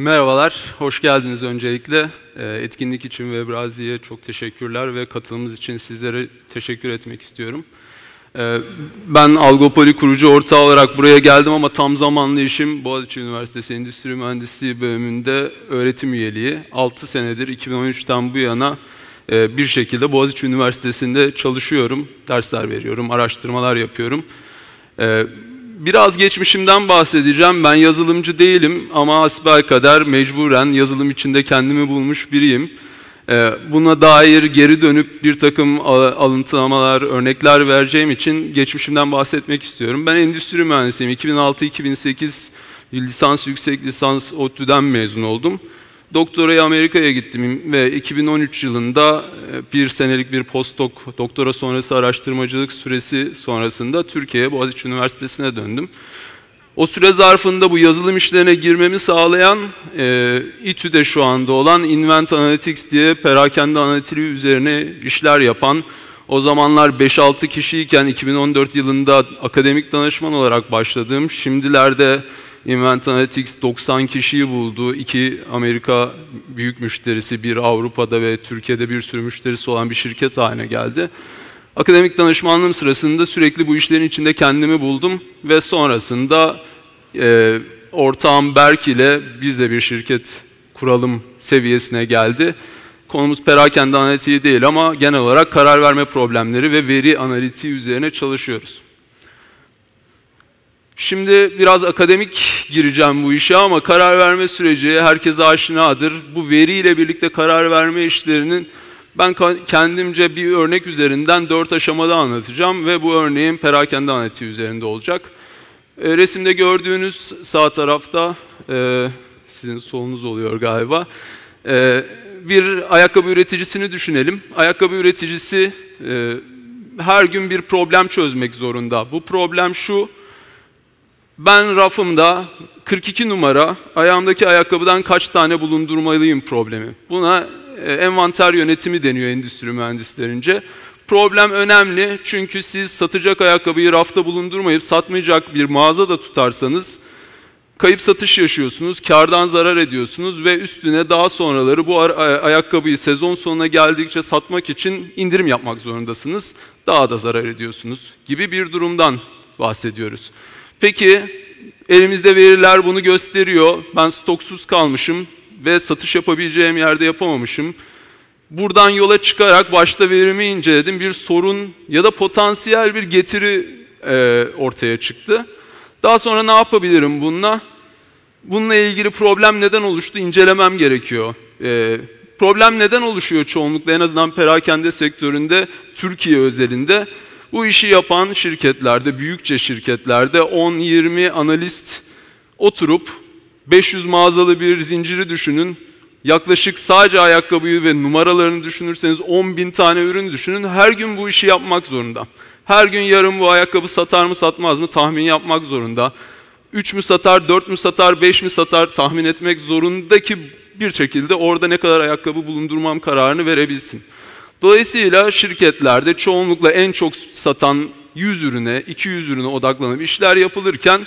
Merhabalar, hoş geldiniz öncelikle. Ee, etkinlik için ve Brazi'ye çok teşekkürler ve katılımımız için sizlere teşekkür etmek istiyorum. Ee, ben Algopoli kurucu ortağı olarak buraya geldim ama tam zamanlı işim Boğaziçi Üniversitesi Endüstri Mühendisliği bölümünde öğretim üyeliği. 6 senedir 2013'ten bu yana e, bir şekilde Boğaziçi Üniversitesi'nde çalışıyorum, dersler veriyorum, araştırmalar yapıyorum. Ee, Biraz geçmişimden bahsedeceğim. Ben yazılımcı değilim ama asbel kader mecburen yazılım içinde kendimi bulmuş biriyim. Ee, buna dair geri dönüp bir takım alıntılamalar, örnekler vereceğim için geçmişimden bahsetmek istiyorum. Ben endüstri mühendisiyim. 2006-2008 lisans, yüksek lisans ODTÜ'den mezun oldum. Doktoraya Amerika'ya gittim ve 2013 yılında e, bir senelik bir postdoc doktora sonrası araştırmacılık süresi sonrasında Türkiye'ye Boğaziçi Üniversitesi'ne döndüm. O süre zarfında bu yazılım işlerine girmemi sağlayan e, İTÜ'de şu anda olan Invent Analytics diye perakende analitiği üzerine işler yapan o zamanlar 5-6 kişiyken 2014 yılında akademik danışman olarak başladığım, şimdilerde Invent Analytics 90 kişiyi buldu. İki Amerika büyük müşterisi, bir Avrupa'da ve Türkiye'de bir sürü müşterisi olan bir şirket haline geldi. Akademik danışmanlığım sırasında sürekli bu işlerin içinde kendimi buldum ve sonrasında e, ortağım Berk ile biz de bir şirket kuralım seviyesine geldi. Konumuz perakende analitiği değil ama genel olarak karar verme problemleri ve veri analitiği üzerine çalışıyoruz. Şimdi biraz akademik gireceğim bu işe ama karar verme süreci herkese aşinadır. Bu veriyle birlikte karar verme işlerinin ben kendimce bir örnek üzerinden dört aşamada anlatacağım ve bu örneğin perakende analizi üzerinde olacak. E, resimde gördüğünüz sağ tarafta, e, sizin solunuz oluyor galiba, e, bir ayakkabı üreticisini düşünelim. Ayakkabı üreticisi her gün bir problem çözmek zorunda. Bu problem şu, ben rafımda 42 numara ayağımdaki ayakkabıdan kaç tane bulundurmalıyım problemi. Buna e, envanter yönetimi deniyor endüstri mühendislerince. Problem önemli çünkü siz satacak ayakkabıyı rafta bulundurmayıp satmayacak bir mağaza da tutarsanız kayıp satış yaşıyorsunuz, kardan zarar ediyorsunuz ve üstüne daha sonraları bu ayakkabıyı sezon sonuna geldikçe satmak için indirim yapmak zorundasınız. Daha da zarar ediyorsunuz gibi bir durumdan bahsediyoruz. Peki elimizde veriler bunu gösteriyor. Ben stoksuz kalmışım ve satış yapabileceğim yerde yapamamışım. Buradan yola çıkarak başta verimi inceledim. Bir sorun ya da potansiyel bir getiri e, ortaya çıktı. Daha sonra ne yapabilirim bununla? Bununla ilgili problem neden oluştu incelemem gerekiyor. E, problem neden oluşuyor çoğunlukla en azından perakende sektöründe, Türkiye özelinde? Bu işi yapan şirketlerde, büyükçe şirketlerde 10-20 analist oturup 500 mağazalı bir zinciri düşünün. Yaklaşık sadece ayakkabıyı ve numaralarını düşünürseniz 10 bin tane ürün düşünün. Her gün bu işi yapmak zorunda. Her gün yarın bu ayakkabı satar mı satmaz mı tahmin yapmak zorunda. 3 mü satar, 4 mü satar, 5 mi satar tahmin etmek zorunda ki bir şekilde orada ne kadar ayakkabı bulundurmam kararını verebilsin. Dolayısıyla şirketlerde çoğunlukla en çok satan 100 ürüne, 200 ürüne odaklanıp işler yapılırken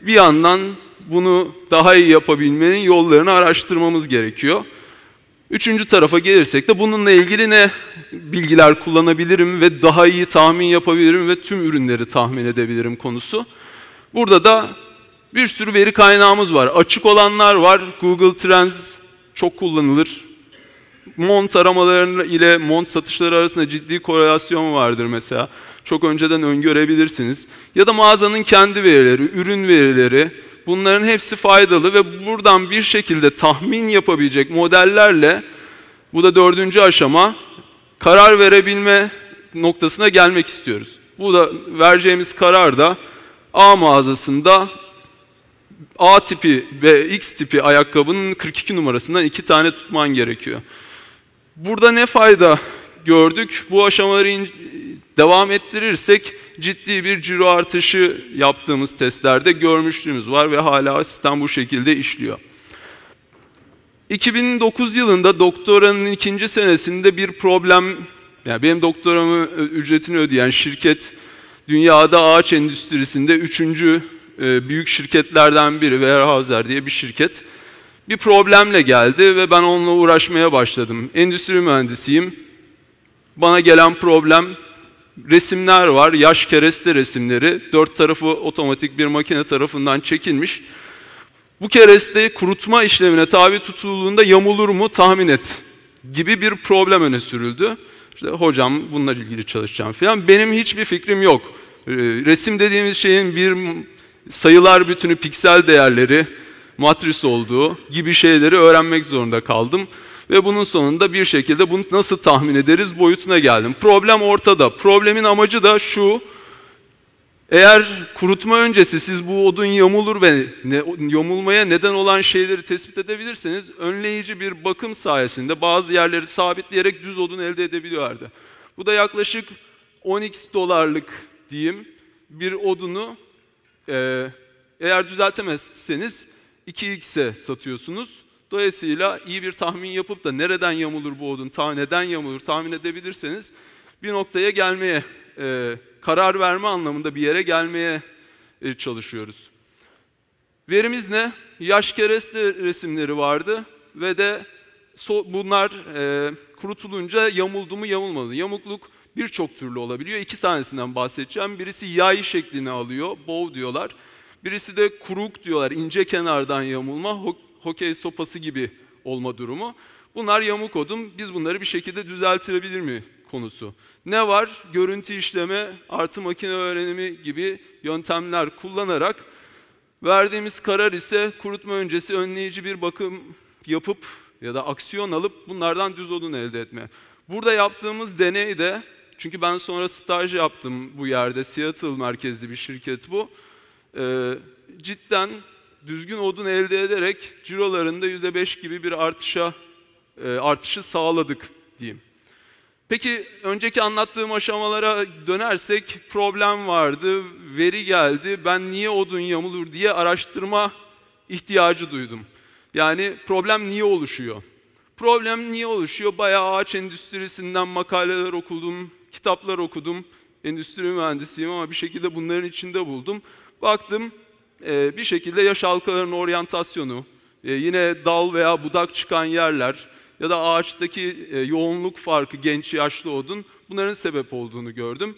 bir yandan bunu daha iyi yapabilmenin yollarını araştırmamız gerekiyor. Üçüncü tarafa gelirsek de bununla ilgili ne bilgiler kullanabilirim ve daha iyi tahmin yapabilirim ve tüm ürünleri tahmin edebilirim konusu. Burada da bir sürü veri kaynağımız var. Açık olanlar var. Google Trends çok kullanılır mont aramaları ile mont satışları arasında ciddi korelasyon vardır mesela. Çok önceden öngörebilirsiniz. Ya da mağazanın kendi verileri, ürün verileri bunların hepsi faydalı ve buradan bir şekilde tahmin yapabilecek modellerle bu da dördüncü aşama karar verebilme noktasına gelmek istiyoruz. Bu da vereceğimiz karar da A mağazasında A tipi ve X tipi ayakkabının 42 numarasından iki tane tutman gerekiyor. Burada ne fayda gördük? Bu aşamaları devam ettirirsek ciddi bir ciro artışı yaptığımız testlerde görmüşlüğümüz var ve hala sistem bu şekilde işliyor. 2009 yılında doktoranın ikinci senesinde bir problem, yani benim doktoramı ücretini ödeyen şirket dünyada ağaç endüstrisinde üçüncü e, büyük şirketlerden biri Weyerhaeuser diye bir şirket bir problemle geldi ve ben onunla uğraşmaya başladım. Endüstri mühendisiyim. Bana gelen problem resimler var, yaş kereste resimleri. Dört tarafı otomatik bir makine tarafından çekilmiş. Bu kereste kurutma işlemine tabi tutulduğunda yamulur mu tahmin et gibi bir problem öne sürüldü. İşte hocam bunlar ilgili çalışacağım falan. Benim hiçbir fikrim yok. Ee, resim dediğimiz şeyin bir sayılar bütünü, piksel değerleri, matris olduğu gibi şeyleri öğrenmek zorunda kaldım. Ve bunun sonunda bir şekilde bunu nasıl tahmin ederiz boyutuna geldim. Problem ortada. Problemin amacı da şu. Eğer kurutma öncesi siz bu odun yamulur ve ne, yamulmaya neden olan şeyleri tespit edebilirseniz önleyici bir bakım sayesinde bazı yerleri sabitleyerek düz odun elde edebiliyorlardı. Bu da yaklaşık 10x dolarlık diyeyim bir odunu e, eğer düzeltemezseniz 2x'e satıyorsunuz. Dolayısıyla iyi bir tahmin yapıp da nereden yamulur bu odun, ta neden yamulur tahmin edebilirseniz bir noktaya gelmeye, e, karar verme anlamında bir yere gelmeye e, çalışıyoruz. Verimiz ne? Yaş kereste resimleri vardı ve de so bunlar e, kurutulunca yamuldu mu yamulmadı. Yamukluk birçok türlü olabiliyor. İki tanesinden bahsedeceğim. Birisi yay şeklini alıyor, bow diyorlar. Birisi de kuruk diyorlar, ince kenardan yamulma, ho hokey sopası gibi olma durumu. Bunlar yamuk odun, biz bunları bir şekilde düzeltilebilir mi konusu. Ne var? Görüntü işleme, artı makine öğrenimi gibi yöntemler kullanarak verdiğimiz karar ise kurutma öncesi önleyici bir bakım yapıp ya da aksiyon alıp bunlardan düz odun elde etme. Burada yaptığımız deney de çünkü ben sonra staj yaptım bu yerde Seattle merkezli bir şirket bu e, cidden düzgün odun elde ederek cirolarında yüzde beş gibi bir artışa e, artışı sağladık diyeyim. Peki önceki anlattığım aşamalara dönersek problem vardı, veri geldi. Ben niye odun yamulur diye araştırma ihtiyacı duydum. Yani problem niye oluşuyor? Problem niye oluşuyor? Bayağı ağaç endüstrisinden makaleler okudum, kitaplar okudum. Endüstri mühendisiyim ama bir şekilde bunların içinde buldum. Baktım e, bir şekilde yaş halkalarının oryantasyonu, e, yine dal veya budak çıkan yerler ya da ağaçtaki e, yoğunluk farkı genç yaşlı odun bunların sebep olduğunu gördüm.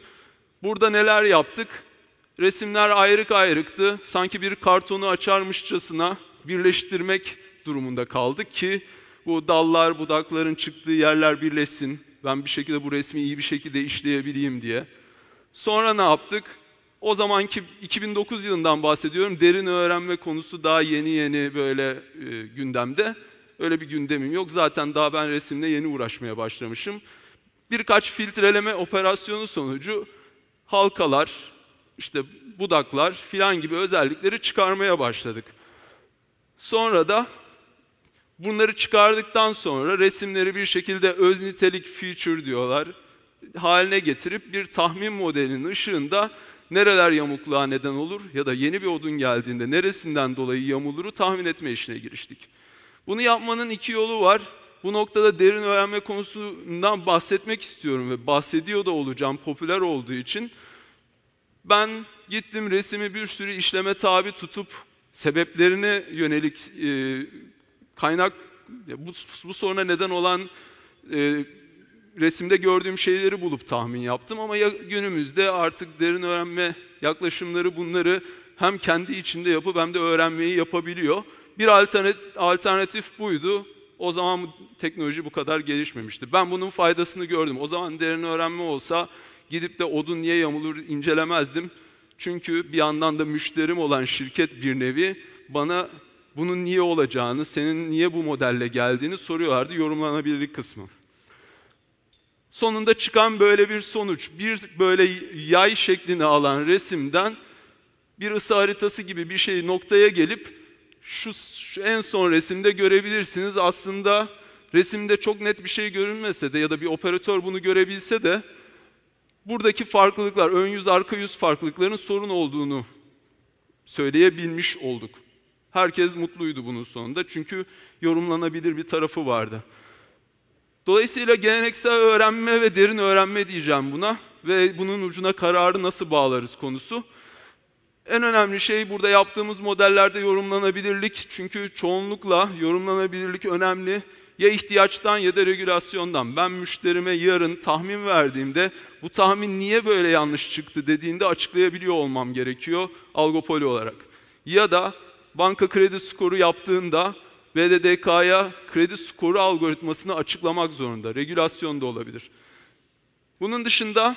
Burada neler yaptık? Resimler ayrık ayrıktı. Sanki bir kartonu açarmışçasına birleştirmek durumunda kaldık ki bu dallar, budakların çıktığı yerler birleşsin. Ben bir şekilde bu resmi iyi bir şekilde işleyebileyim diye. Sonra ne yaptık? O zamanki 2009 yılından bahsediyorum. Derin öğrenme konusu daha yeni yeni böyle e, gündemde. Öyle bir gündemim yok. Zaten daha ben resimle yeni uğraşmaya başlamışım. Birkaç filtreleme operasyonu sonucu halkalar, işte budaklar filan gibi özellikleri çıkarmaya başladık. Sonra da bunları çıkardıktan sonra resimleri bir şekilde öz nitelik feature diyorlar haline getirip bir tahmin modelinin ışığında nereler yamukluğa neden olur ya da yeni bir odun geldiğinde neresinden dolayı yamuluru tahmin etme işine giriştik. Bunu yapmanın iki yolu var. Bu noktada derin öğrenme konusundan bahsetmek istiyorum ve bahsediyor da olacağım popüler olduğu için. Ben gittim resimi bir sürü işleme tabi tutup sebeplerine yönelik e, kaynak bu, bu soruna neden olan e, resimde gördüğüm şeyleri bulup tahmin yaptım ama ya, günümüzde artık derin öğrenme yaklaşımları bunları hem kendi içinde yapıp hem de öğrenmeyi yapabiliyor. Bir alternatif, buydu. O zaman teknoloji bu kadar gelişmemişti. Ben bunun faydasını gördüm. O zaman derin öğrenme olsa gidip de odun niye yamulur incelemezdim. Çünkü bir yandan da müşterim olan şirket bir nevi bana bunun niye olacağını, senin niye bu modelle geldiğini soruyorlardı yorumlanabilirlik kısmı. Sonunda çıkan böyle bir sonuç, bir böyle yay şeklini alan resimden bir ısı haritası gibi bir şey noktaya gelip şu, şu en son resimde görebilirsiniz. Aslında resimde çok net bir şey görünmese de ya da bir operatör bunu görebilse de buradaki farklılıklar, ön yüz arka yüz farklılıkların sorun olduğunu söyleyebilmiş olduk. Herkes mutluydu bunun sonunda çünkü yorumlanabilir bir tarafı vardı. Dolayısıyla geleneksel öğrenme ve derin öğrenme diyeceğim buna ve bunun ucuna kararı nasıl bağlarız konusu. En önemli şey burada yaptığımız modellerde yorumlanabilirlik. Çünkü çoğunlukla yorumlanabilirlik önemli. Ya ihtiyaçtan ya da regülasyondan. Ben müşterime yarın tahmin verdiğimde bu tahmin niye böyle yanlış çıktı dediğinde açıklayabiliyor olmam gerekiyor algopoli olarak. Ya da banka kredi skoru yaptığında BDDK'ya kredi skoru algoritmasını açıklamak zorunda. Regülasyon da olabilir. Bunun dışında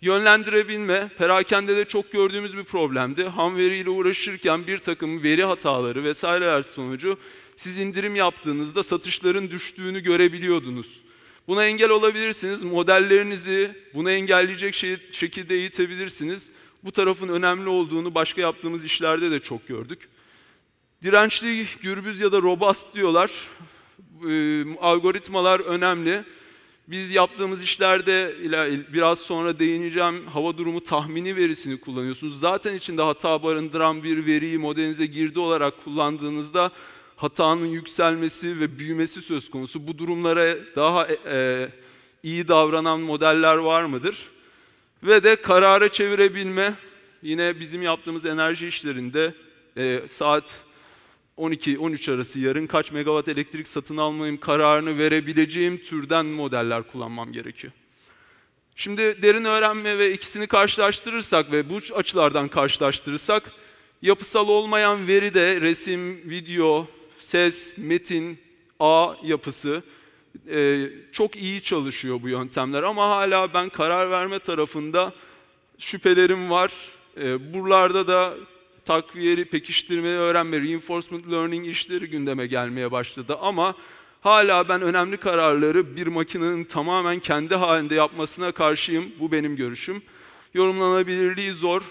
yönlendirebilme, perakende de çok gördüğümüz bir problemdi. Ham veriyle uğraşırken bir takım veri hataları vesaireler sonucu siz indirim yaptığınızda satışların düştüğünü görebiliyordunuz. Buna engel olabilirsiniz, modellerinizi buna engelleyecek şey, şekilde eğitebilirsiniz. Bu tarafın önemli olduğunu başka yaptığımız işlerde de çok gördük. Dirençli gürbüz ya da robust diyorlar. Ee, algoritmalar önemli. Biz yaptığımız işlerde biraz sonra değineceğim hava durumu tahmini verisini kullanıyorsunuz. Zaten içinde hata barındıran bir veriyi modelinize girdi olarak kullandığınızda hatanın yükselmesi ve büyümesi söz konusu. Bu durumlara daha e, e, iyi davranan modeller var mıdır? Ve de karara çevirebilme yine bizim yaptığımız enerji işlerinde e, saat 12-13 arası yarın kaç megawatt elektrik satın almayım kararını verebileceğim türden modeller kullanmam gerekiyor. Şimdi derin öğrenme ve ikisini karşılaştırırsak ve bu açılardan karşılaştırırsak yapısal olmayan veri de resim, video, ses, metin, A yapısı e, çok iyi çalışıyor bu yöntemler ama hala ben karar verme tarafında şüphelerim var. E, buralarda da takviyeli pekiştirmeyi öğrenme, reinforcement learning işleri gündeme gelmeye başladı ama hala ben önemli kararları bir makinenin tamamen kendi halinde yapmasına karşıyım. Bu benim görüşüm. Yorumlanabilirliği zor.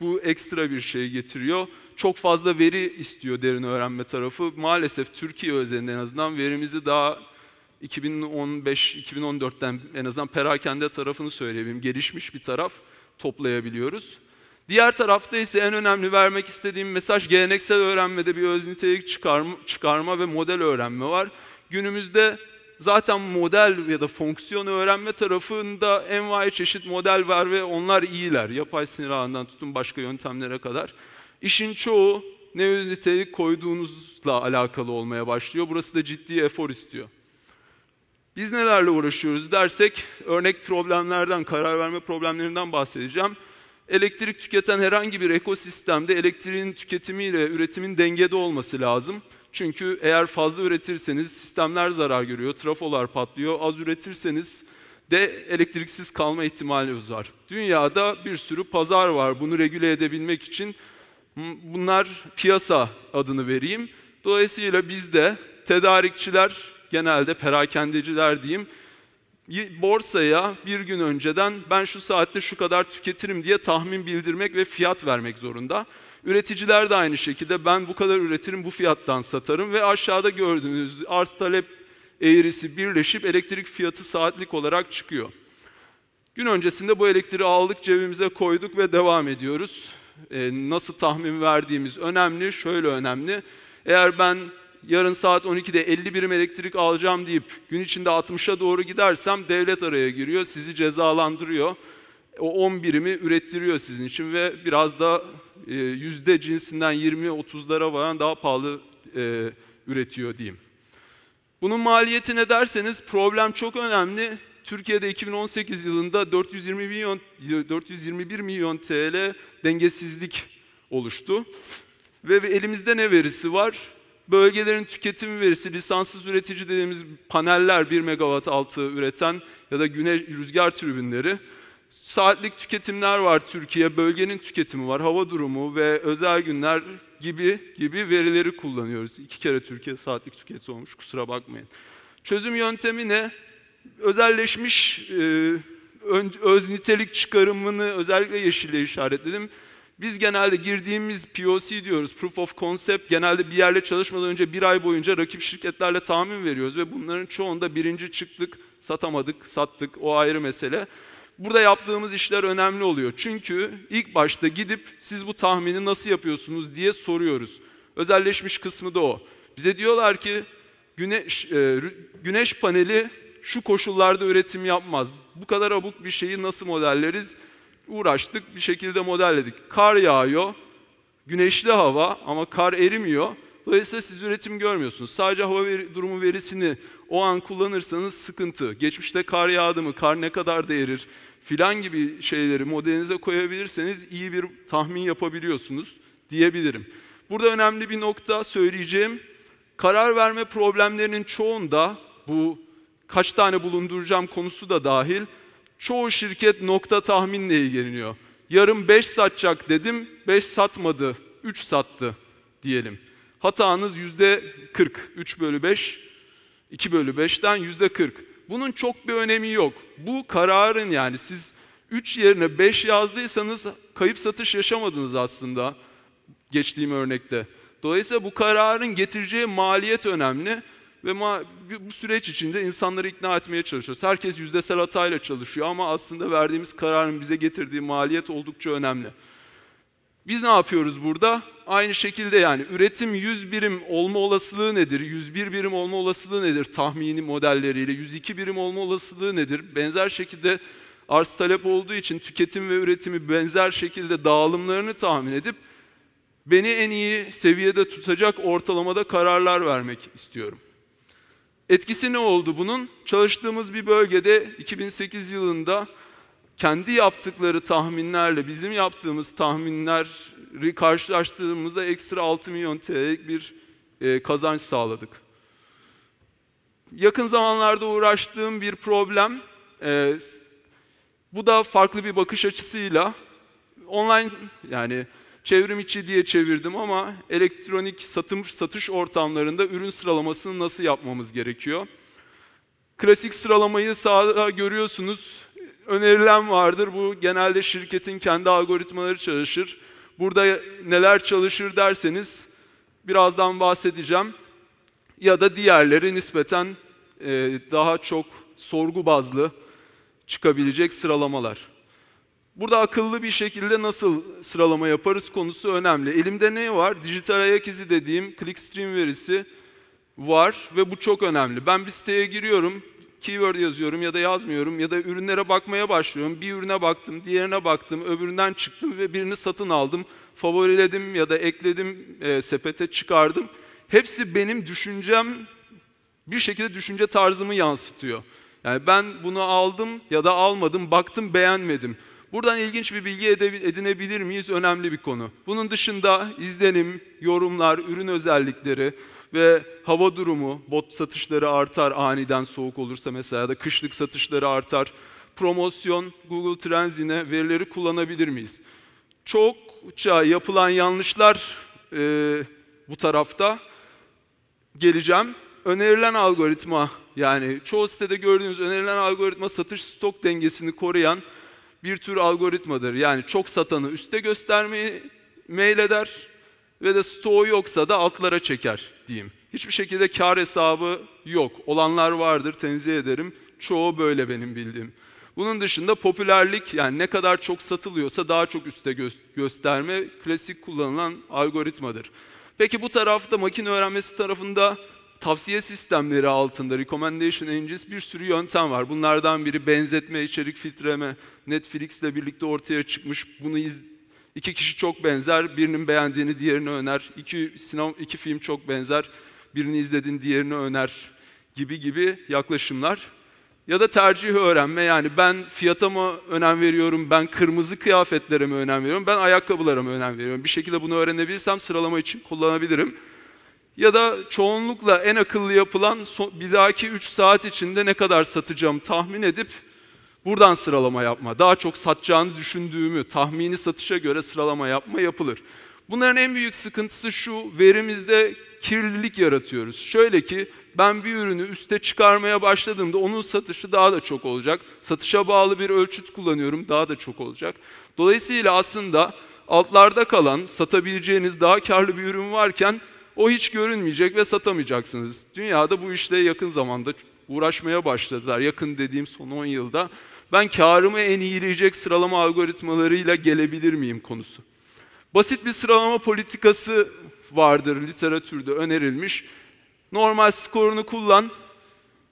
Bu ekstra bir şey getiriyor. Çok fazla veri istiyor derin öğrenme tarafı. Maalesef Türkiye özelinde en azından verimizi daha 2015-2014'ten en azından perakende tarafını söyleyebilirim. Gelişmiş bir taraf toplayabiliyoruz. Diğer tarafta ise en önemli vermek istediğim mesaj geleneksel öğrenmede bir öz nitelik çıkarma, çıkarma ve model öğrenme var. Günümüzde zaten model ya da fonksiyon öğrenme tarafında envai çeşit model var ve onlar iyiler. Yapay sinir ağından tutun başka yöntemlere kadar. İşin çoğu ne öz nitelik koyduğunuzla alakalı olmaya başlıyor. Burası da ciddi efor istiyor. Biz nelerle uğraşıyoruz dersek örnek problemlerden, karar verme problemlerinden bahsedeceğim. Elektrik tüketen herhangi bir ekosistemde elektriğin tüketimiyle üretimin dengede olması lazım. Çünkü eğer fazla üretirseniz sistemler zarar görüyor, trafolar patlıyor. Az üretirseniz de elektriksiz kalma ihtimalimiz var. Dünyada bir sürü pazar var bunu regüle edebilmek için. Bunlar piyasa adını vereyim. Dolayısıyla bizde tedarikçiler genelde perakendeciler diyeyim borsaya bir gün önceden ben şu saatte şu kadar tüketirim diye tahmin bildirmek ve fiyat vermek zorunda. Üreticiler de aynı şekilde ben bu kadar üretirim bu fiyattan satarım ve aşağıda gördüğünüz arz talep eğrisi birleşip elektrik fiyatı saatlik olarak çıkıyor. Gün öncesinde bu elektriği aldık cebimize koyduk ve devam ediyoruz. Ee, nasıl tahmin verdiğimiz önemli, şöyle önemli. Eğer ben yarın saat 12'de 50 birim elektrik alacağım deyip gün içinde 60'a doğru gidersem devlet araya giriyor, sizi cezalandırıyor. O 10 birimi ürettiriyor sizin için ve biraz da e, yüzde cinsinden 20-30'lara varan daha pahalı e, üretiyor diyeyim. Bunun maliyeti ne derseniz problem çok önemli. Türkiye'de 2018 yılında 420 milyon, 421 milyon TL dengesizlik oluştu. Ve elimizde ne verisi var? bölgelerin tüketim verisi, lisanssız üretici dediğimiz paneller 1 megawatt altı üreten ya da güneş rüzgar türbinleri Saatlik tüketimler var Türkiye, bölgenin tüketimi var, hava durumu ve özel günler gibi gibi verileri kullanıyoruz. İki kere Türkiye saatlik tüketi olmuş kusura bakmayın. Çözüm yöntemi ne? Özelleşmiş e, öz nitelik çıkarımını özellikle yeşille işaretledim. Biz genelde girdiğimiz POC diyoruz, Proof of Concept, genelde bir yerle çalışmadan önce bir ay boyunca rakip şirketlerle tahmin veriyoruz ve bunların çoğunda birinci çıktık, satamadık, sattık, o ayrı mesele. Burada yaptığımız işler önemli oluyor. Çünkü ilk başta gidip siz bu tahmini nasıl yapıyorsunuz diye soruyoruz. Özelleşmiş kısmı da o. Bize diyorlar ki güneş, e, güneş paneli şu koşullarda üretim yapmaz. Bu kadar abuk bir şeyi nasıl modelleriz? uğraştık, bir şekilde modelledik. Kar yağıyor, güneşli hava ama kar erimiyor. Dolayısıyla siz üretim görmüyorsunuz. Sadece hava veri, durumu verisini o an kullanırsanız sıkıntı. Geçmişte kar yağdı mı, kar ne kadar değerir filan gibi şeyleri modelinize koyabilirseniz iyi bir tahmin yapabiliyorsunuz diyebilirim. Burada önemli bir nokta söyleyeceğim. Karar verme problemlerinin çoğunda bu kaç tane bulunduracağım konusu da dahil çoğu şirket nokta tahminle ilgileniyor. Yarın 5 satacak dedim, 5 satmadı, 3 sattı diyelim. Hatanız %40, 3 bölü 5, 2 bölü 5'ten %40. Bunun çok bir önemi yok. Bu kararın yani siz 3 yerine 5 yazdıysanız kayıp satış yaşamadınız aslında geçtiğim örnekte. Dolayısıyla bu kararın getireceği maliyet önemli. Ve bu süreç içinde insanları ikna etmeye çalışıyoruz. Herkes yüzdesel hatayla çalışıyor ama aslında verdiğimiz kararın bize getirdiği maliyet oldukça önemli. Biz ne yapıyoruz burada? Aynı şekilde yani üretim 100 birim olma olasılığı nedir? 101 birim olma olasılığı nedir tahmini modelleriyle? 102 birim olma olasılığı nedir? Benzer şekilde arz talep olduğu için tüketim ve üretimi benzer şekilde dağılımlarını tahmin edip beni en iyi seviyede tutacak ortalamada kararlar vermek istiyorum. Etkisi ne oldu bunun? Çalıştığımız bir bölgede 2008 yılında kendi yaptıkları tahminlerle bizim yaptığımız tahminleri karşılaştığımızda ekstra 6 milyon TL'lik bir e, kazanç sağladık. Yakın zamanlarda uğraştığım bir problem, e, bu da farklı bir bakış açısıyla online yani çevrim içi diye çevirdim ama elektronik satım, satış ortamlarında ürün sıralamasını nasıl yapmamız gerekiyor? Klasik sıralamayı sağda görüyorsunuz. Önerilen vardır. Bu genelde şirketin kendi algoritmaları çalışır. Burada neler çalışır derseniz birazdan bahsedeceğim. Ya da diğerleri nispeten e, daha çok sorgu bazlı çıkabilecek sıralamalar. Burada akıllı bir şekilde nasıl sıralama yaparız konusu önemli. Elimde ne var? Dijital ayak izi dediğim clickstream verisi var ve bu çok önemli. Ben bir siteye giriyorum, keyword yazıyorum ya da yazmıyorum ya da ürünlere bakmaya başlıyorum. Bir ürüne baktım, diğerine baktım, öbüründen çıktım ve birini satın aldım. Favoriledim ya da ekledim, e, sepete çıkardım. Hepsi benim düşüncem, bir şekilde düşünce tarzımı yansıtıyor. Yani ben bunu aldım ya da almadım, baktım beğenmedim. Buradan ilginç bir bilgi edinebilir miyiz? Önemli bir konu. Bunun dışında izlenim, yorumlar, ürün özellikleri ve hava durumu, bot satışları artar aniden soğuk olursa mesela ya da kışlık satışları artar. Promosyon, Google Trends yine verileri kullanabilir miyiz? Çokça yapılan yanlışlar e, bu tarafta geleceğim. Önerilen algoritma yani çoğu sitede gördüğünüz önerilen algoritma satış stok dengesini koruyan bir tür algoritmadır. Yani çok satanı üste göstermeyi meyleder ve de stoğu yoksa da altlara çeker diyeyim. Hiçbir şekilde kar hesabı yok. Olanlar vardır tenzih ederim. Çoğu böyle benim bildiğim. Bunun dışında popülerlik yani ne kadar çok satılıyorsa daha çok üste gö gösterme klasik kullanılan algoritmadır. Peki bu tarafta makine öğrenmesi tarafında tavsiye sistemleri altında recommendation engines bir sürü yöntem var. Bunlardan biri benzetme, içerik filtreleme. Netflix ile birlikte ortaya çıkmış. Bunu iz iki kişi çok benzer, birinin beğendiğini diğerini öner. İki sinema iki film çok benzer, birini izledin diğerini öner gibi gibi yaklaşımlar. Ya da tercihi öğrenme yani ben fiyata mı önem veriyorum, ben kırmızı kıyafetlere mi önem veriyorum, ben ayakkabılara mı önem veriyorum. Bir şekilde bunu öğrenebilirsem sıralama için kullanabilirim ya da çoğunlukla en akıllı yapılan bir dahaki 3 saat içinde ne kadar satacağım tahmin edip buradan sıralama yapma. Daha çok satacağını düşündüğümü, tahmini satışa göre sıralama yapma yapılır. Bunların en büyük sıkıntısı şu, verimizde kirlilik yaratıyoruz. Şöyle ki ben bir ürünü üste çıkarmaya başladığımda onun satışı daha da çok olacak. Satışa bağlı bir ölçüt kullanıyorum, daha da çok olacak. Dolayısıyla aslında altlarda kalan, satabileceğiniz daha karlı bir ürün varken o hiç görünmeyecek ve satamayacaksınız. Dünyada bu işle yakın zamanda uğraşmaya başladılar. Yakın dediğim son 10 yılda ben karımı en iyileyecek sıralama algoritmalarıyla gelebilir miyim konusu. Basit bir sıralama politikası vardır literatürde önerilmiş. Normal skorunu kullan,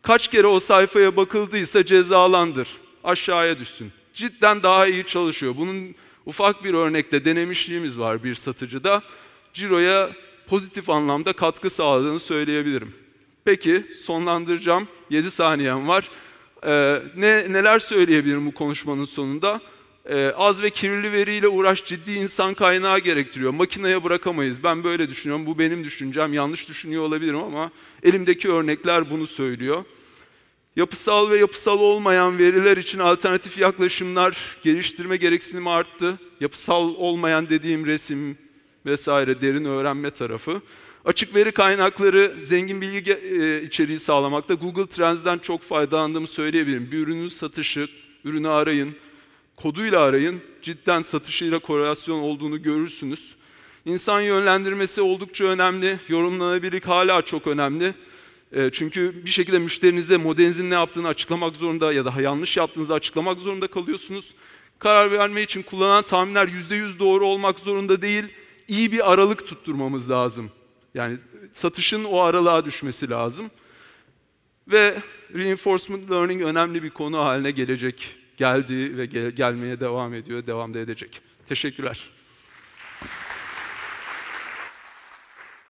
kaç kere o sayfaya bakıldıysa cezalandır, aşağıya düşsün. Cidden daha iyi çalışıyor. Bunun ufak bir örnekte denemişliğimiz var bir satıcıda. Ciro'ya pozitif anlamda katkı sağladığını söyleyebilirim. Peki sonlandıracağım. 7 saniyem var. Ee, ne neler söyleyebilirim bu konuşmanın sonunda? Ee, az ve kirli veriyle uğraş ciddi insan kaynağı gerektiriyor. Makineye bırakamayız. Ben böyle düşünüyorum. Bu benim düşüncem. Yanlış düşünüyor olabilirim ama elimdeki örnekler bunu söylüyor. Yapısal ve yapısal olmayan veriler için alternatif yaklaşımlar geliştirme gereksinimi arttı. Yapısal olmayan dediğim resim, vesaire derin öğrenme tarafı. Açık veri kaynakları zengin bilgi e, içeriği sağlamakta. Google Trends'den çok faydalandığımı söyleyebilirim. Bir ürünün satışı, ürünü arayın, koduyla arayın. Cidden satışıyla korelasyon olduğunu görürsünüz. İnsan yönlendirmesi oldukça önemli. Yorumlanabilirlik hala çok önemli. E, çünkü bir şekilde müşterinize modelinizin ne yaptığını açıklamak zorunda ya da yanlış yaptığınızı açıklamak zorunda kalıyorsunuz. Karar verme için kullanılan tahminler %100 doğru olmak zorunda değil iyi bir aralık tutturmamız lazım. Yani satışın o aralığa düşmesi lazım. Ve reinforcement learning önemli bir konu haline gelecek. Geldi ve gel gelmeye devam ediyor, devam da edecek. Teşekkürler.